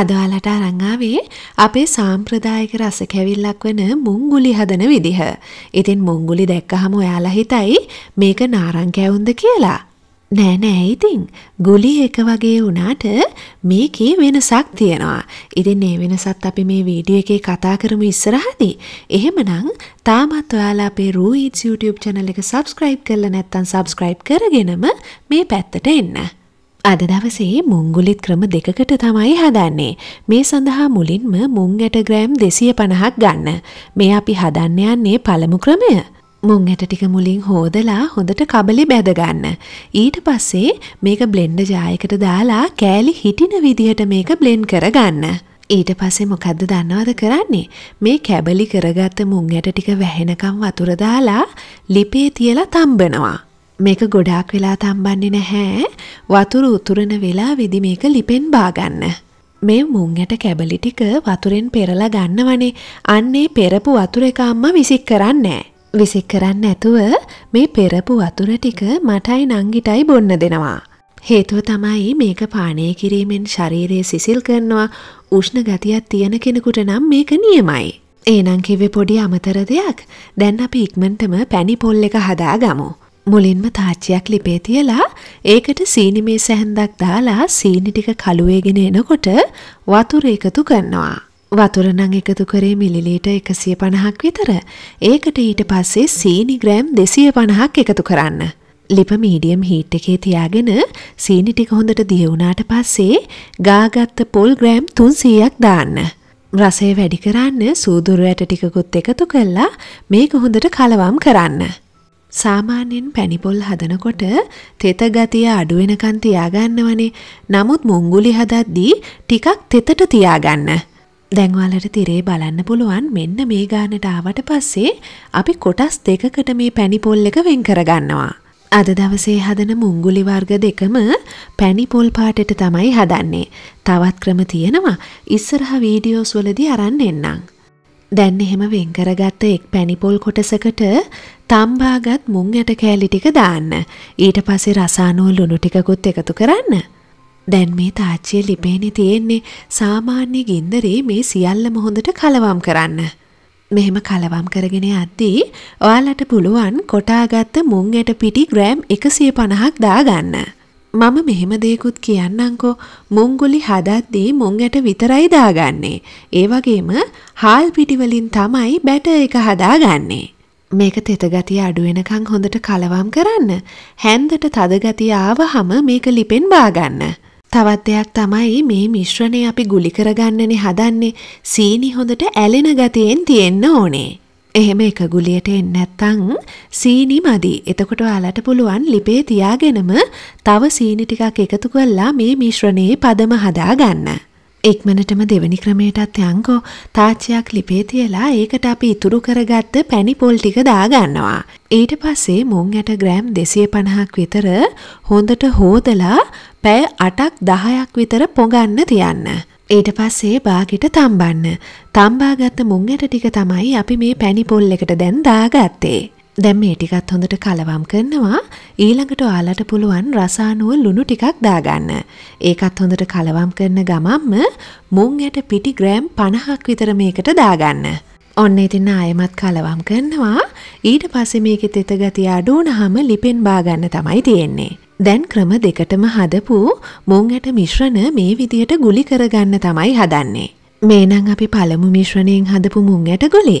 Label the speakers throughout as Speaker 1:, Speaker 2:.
Speaker 1: අදාලට අරංආවේ අපේ සාම්ප්‍රදායක රස කැවිල්ලක් වන මුංගුලි හදන විදිහ. ඉතින් මුංගුලි දැක්කහම ඔයාලා හිතයි මේක නාරංකැවුන්ද කියලා. නෑ නෑ ඉතින් ගුලි එක වගේ වුණාට මේකේ වෙනසක් තියෙනවා. ඉතින් ඒ වෙනසත් අපි මේ වීඩියෝ එකේ කතා කරමු ඉස්සරහදී. එහෙමනම් තාමත් ඔයාලා අපේ රූහිට්ස් YouTube channel එක subscribe කරලා නැත්නම් subscribe කරගෙනම මේ පැත්තට එන්න. අද දවසේ මුංගුලිත් ක්‍රම දෙකකට තමයි හදන්නේ. මේ සඳහා මුලින්ම මුං ඇට ග්‍රෑම් දෙසිය පණහක් ගන්න. මේ අපි හදන්න යන්නේ පළමු ක්‍රමය. මුං ඇට ටික මුලින් හෝදලා හොඳට කබලි බැදගන්න. ඊට පස්සේ මේක බ්ලෙන්ඩ ජායකට දාලා කෑලි හිටින විදිහට මේක බ්ලෙන්් කරගන්න. ඊට පස්සේ මොකද්ද දන්නවද කරන්නේ මේ කැබලි කරගත්ත මුං ඇට ටික වැහෙනකම් වතුර දාලා ලිපේ තියලා තම්බනවා. මේක ගොඩාක් වෙලා තම්බන්නේ නැහැ වතුර උතුරන වෙලා වෙදි මේක ලිපෙන් බාගන්න. මේ මුංයට කැබලි ටික වතුරෙන් පෙරලා ගන්නවනේ අන්නේ පෙරපු වතුර එකම්ම විසික් කරන්නේ. විසික් කරන්න ඇතුව මේ පෙරපු වතුර ටික මටයි නංගිටයි බොන්න දෙනවා. හේතුව තමයි මේක පානය කිරීමෙන් ශරීරයේ සිසිල් කරනවා උෂ්ණ ගතියක් තියෙන කෙනෙකුට නම් මේක නියමයි. ඒනං කිවෙ පොඩි අමතර දෙයක් දැන් අපි ඉක්මන්ටම පැණි පොල් එක හදා ගමු. මුලින්ම තාච්චියක් ලිපේ තියලා ඒකට සීනි මේ සැහන්දක් දාලා සීනි ටික කළුවේගෙන එනකොට වතුර එකතු කරනවා. වතුර නම් එකතු කරේ මිලිලීට 150ක් විතර. ඒකට ඊට පස්සේ සීනි ග්‍රෑම් 250ක් එකතු කරන්න. ලිප මීඩියම් හීට් එකේ තියාගෙන සීනි ටික හොඳට දිය වුණාට පස්සේ ගාගත්ත පොල් ග්‍රෑම් 300ක් දාන්න. රසය වැඩි කරන්න සූදුරු ඇට ටිකකුත් එකතු කරලා මේක හොඳට කලවම් කරන්න. සාමාන්‍යයෙන් පැණිපොල් හදනකොට තෙත ගතිය අඩුවෙනකන් තියාගන්නවනේ. නමුත් මුංගුලි හදද්දී ටිකක් තෙතට තියාගන්න. දැන් ඔයාලට තිරේ බලන්න පුළුවන් මෙන්න මේ ගානට ආවට පස්සේ අපි කොටස් දෙකකට මේ පැණිපොල් එක වෙන් කරගන්නවා. අද දවසේ හදන මුංගුලි වර්ග දෙකම පැණිපොල් පාටට තමයි හදන්නේ. තවත් ක්‍රම තියෙනවා. ඉස්සරහ වීඩියෝස් වලදී අරන් එන්නම්. දැන් එහෙම වෙන් කරගත්ත එක් පැණිපොල් කොටසකට තම්බාගත් මුං ඇට කෑලි ටික දාන්න. ඊට පස්සේ රසානුව ලුණු ටිකකුත් එකතු කරන්න. දැන් මේ තාච්චිය ලිපේනේ තියෙන්නේ සාමාන්‍ය ගින්දරේ මේ සියල්ලම හොඳට කලවම් කරන්න. මෙහෙම කලවම් කරගෙන යද්දී ඔයාලට පුළුවන් කොටාගත්ත මුං ඇට පිටි ග්‍රෑම් 150ක් දාගන්න. මම මෙහෙම දෙයකුත් කියන්නංකෝ මුංගුලි හදද්දී මුං ඇට විතරයි දාගන්නේ. ඒ වගේම හාල් පිටිවලින් තමයි බැටර් එක හදාගන්නේ. මේක තෙත ගතිය අඩු වෙනකන් හොඳට කලවම් කරන්න. හැන්දට තද ගතිය ආවහම මේක ලිපෙන් බාගන්න. තවත් දෙයක් තමයි මේ මිශ්‍රණය අපි ගුලි කරගන්නනේ හදන්නේ. සීනි හොඳට ඇලෙන ගතියෙන් තියෙන්න ඕනේ. එහෙම එක ගුලියට එන්න ඇත්තං සීනි මදි එතකොට ඔයාලට පුළුවන් ලිපේ තියාගෙනම තව සීනි ටිකක් එකතු කරලා මේ මිශ්‍රණයේ පදම හදා ගන්න. ඉක්මනටම දෙවනි ක්‍රමයටත් යංකෝ තාච්චයක් ලිපේ තියලා ඒකට අපි ඉතුරු කරගත්ත පැණි පොල් ටික දාගන්නවා. ඊට පස්සේ මුං ඇට ග්‍රෑම් දෙසිය පණහක් විතර හොඳට හෝදලා පැය අටක් දහයක් විතර පොගන්න තියන්න. ඊට පස්සේ බාගිට තම්බන්න. තම්බාගත්ත මුංගට ටික තමයි අපි මේ පැණිපොල් එකට දැන් දාගත්තේ. දැම් මේ ටිකත් හොඳට කලවම් කරනවා ඊළඟට ඔයාලට පුළුවන් රසානුව ලුණු ටිකක් දාගන්න. ඒකත් හොඳට කලවම් කරන ගමම්ම මුං යට පිටි ග්‍රෑම් පණහක් විතර මේකට දාගන්න. ඔන්න ඉතින් ආයමත් කලවම් කරනවා ඊට පස්සේ මේකෙ තෙත ගතිය අඩුවනහම ලිපෙන් බාගන්න තමයි තියෙන්නේ. දැන් ක්‍රම දෙකටම හදපු මුං ඇට මිශ්‍රණ මේ විදියට ගුලි කරගන්න තමයි හදන්නේ. මේ නං අපි පළමු මිශ්‍රණයෙන් හදපු මුං ඇට ගොලි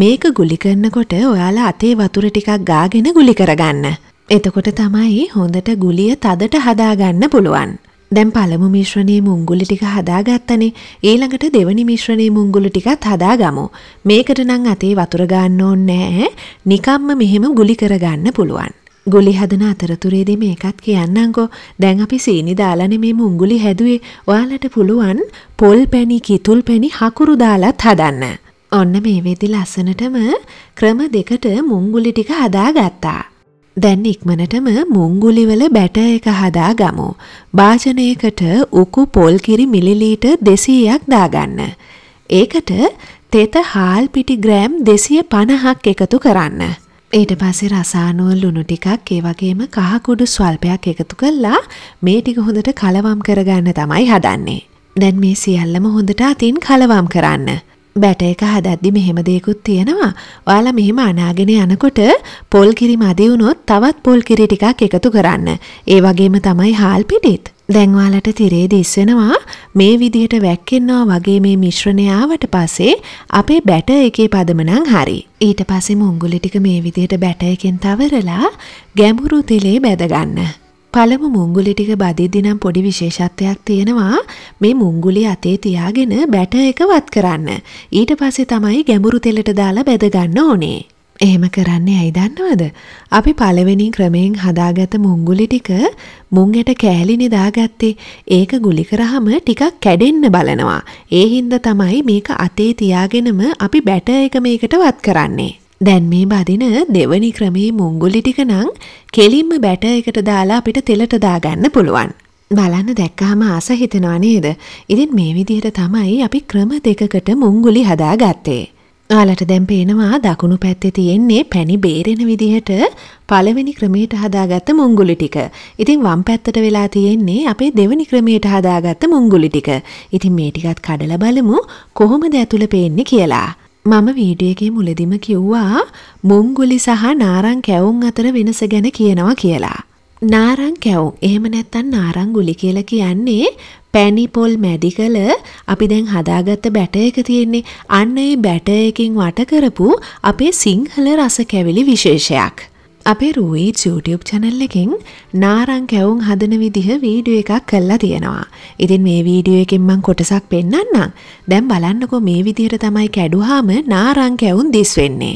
Speaker 1: මේක ගුලි කරන්නකොට ඔයාලා අතේ වතුර ටිකක් ගාගෙන ගුලි කරගන්න. එතකොට තමයි හොඳට ගුලිය තදට හදාගන්න පුළුවන්. දැන් පළමු මිශ්‍රණයේ මුංගුලි ටික හදාගත්තනේ ඊළඟට දෙවනි මිශ්‍රණයේ මුංගුලි ටිකත් හදාගමු. මේකට නම් අතේ වතුර ගන්න ඕනේ නැහැ. නිකම්ම මෙහෙම ගුලි කරගන්න පුළුවන්. ගුලි හදන අතරතුරේදී මේකත් කියන්නංකෝ දැන් අපි සීනි දාලන මේ මුංගුලි හැදුවේ ඔයාලට පුළුවන් පොල් පැණි කිතුල් පැණි හකුරු දාලත් හදන්න. ඔන්න මේ වෙදි ලස්සනටම ක්‍රම දෙකට මුංගුලි ටික හදාගත්තා. දැන් ඉක්මනටම මුංගුලිවල බැට එක හදා ගමු. භාජනයකට උකු පොල්කිරි මිලිලීට දෙසීයක් දාගන්න. ඒකට තෙත හාල් පිටි ග්‍රෑම් දෙසිය පණහක් එකතු කරන්න. ඊට පස්සේ රසානුව ලුණු ටිකක් ඒ වගේම කහකුඩු ස්වල්පයක් එකතු කල්ලා මේ ටික හොඳට කලවම් කරගන්න තමයි හදන්නේ. දැන් මේ සියල්ලම හොඳට අතින් කලවම් කරන්න. බැට එක හදද්දි මෙහෙම දෙයකුත් තියෙනවා. ඔයාලා මෙහෙම අනාගෙන යනකොට පොල් කිරි මදි වුණොත් තවත් පොල් කිරි ටිකක් එකතු කරන්න. ඒ වගේම තමයි හාල් පිටිත්. දැන් ඔයාලට තිරේ දිස් වෙනවා මේ විදිහට වැක්කෙන්නවා වගේ මේ මිශ්‍රණය ආවට පස්සේ අපේ බැට එකේ පදම නම් හරි. ඊට පස්සේ මුංගුලි ටික මේ විදිහට බැට එකෙන් තවරලා ගැඹුරු තෙලේ බැද ගන්න. පළමු මුංගුලි ටික බදිද්දිනම් පොඩි විශේෂත්වයක් තියෙනවා මේ මුංගුලි අතේ තියාගෙන බැට එක වත් කරන්න. ඊට පස්සේ තමයි ගැඹුරු තෙලට දාලා බැදගන්න ඕනේ. එහෙම කරන්නේ ඇයි දන්නවද? අපි පළවෙනි ක්‍රමයෙන් හදාගත මුංගුලි ටික මුංගෙට කෑලිනේ දාගත්තේ. ඒක ගුලි කරාම ටිකක් කැඩෙන්න බලනවා. ඒ හින්දා තමයි මේක අතේ තියාගෙනම අපි බැට එක මේකට වත් කරන්නේ. දැන් මේ බදින දෙවනි ක්‍රමේ මුංගුලි ටික නම් කෙලින්ම බැට එකට දාලා අපිට තෙලට දාගන්න පුළුවන්. බලන්න දැක්කාම ආස හිතෙනවා නේද? ඉතින් මේ විදිහට තමයි අපි ක්‍රම දෙකකට මුංගුලි හදාගත්තේ. ඔයාලට දැන් පේනවා දකුණු පැත්තේ තියෙන්නේ පැණි බේරෙන විදිහට පළවෙනි ක්‍රමයට හදාගත්ත මුංගුලි ටික. ඉතින් වම් පැත්තට වෙලා තියෙන්නේ අපේ දෙවෙනි ක්‍රමයට හදාගත්ත මුංගුලි ටික. ඉතින් මේ ටිකත් කඩලා බලමු කොහොමද ඇතුළ පේන්නේ කියලා. මම වීඩියගේ මුලදිම කිව්වා මුංගුලි සහ නාරං කැවුම් අතර වෙනස ගැන කියනවා කියලා. නාරං කැවුම් එහෙම නැත්තන් නාරං ගුලි කියල කියන්නේ පැණිපොල් මැඩි කළ අපි දැන් හදාගත්ත බැට එක තියෙන්නේ අන්න ඒ බැට එකින් වට කරපු අපේ සිංහල රස කැවිලි විශේෂයක්. අපේ රූයිච් YouTube චැනල් එකින් නාරං කැවුම් හදන විදිහ වීඩියෝ එකක් කල්ලා තියෙනවා. ඉතින් මේ වීඩියෝ එකෙන් මං කොටසක් පෙන්වන්නම්. දැන් බලන්නකෝ මේ විදිහට තමයි කැඩුවාම නාරං කැවුම් දිස් වෙන්නේ.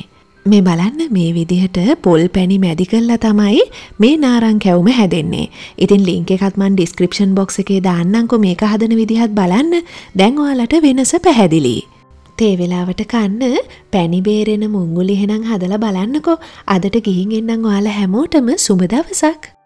Speaker 1: මේ බලන්න මේ විදිහට පොල් පැණි මැදි කල්ලා තමයි මේ නාරං කැවුම හැදෙන්නේ. ඉතින් ලින්ක් එකත් මන් ඩිස්ක්‍රිප්ෂන් බොක්ස් එකේ දාන්නම්කෝ මේක හදන විදිහත් බලන්න. දැන් ඔයාලට වෙනස පැහැදිලියි. තේ වෙලාවට කන්න පැණිබේරෙන මුංගුලිහෙනම් හදල බලන්නකෝ අදට ගිහින් එන්නම් ඔයාල හැමෝටම සුබදවසක්.